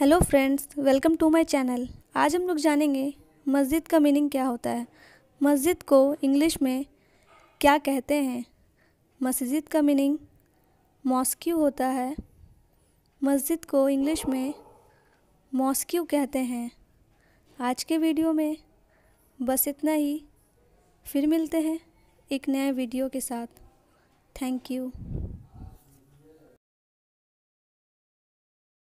hello friends welcome to my channel आज हम लोग जानेंगे मस्जिद का मीनिंग क्या होता है मस्जिद को इंग्लिश में क्या कहते हैं मस्जिद का मीनिंग मॉस्क्यू होता है मस्जिद को इंग्लिश में मॉस्क्यू कहते हैं आज के वीडियो में बस इतना ही फिर मिलते हैं एक नए वीडियो के साथ थैंक यू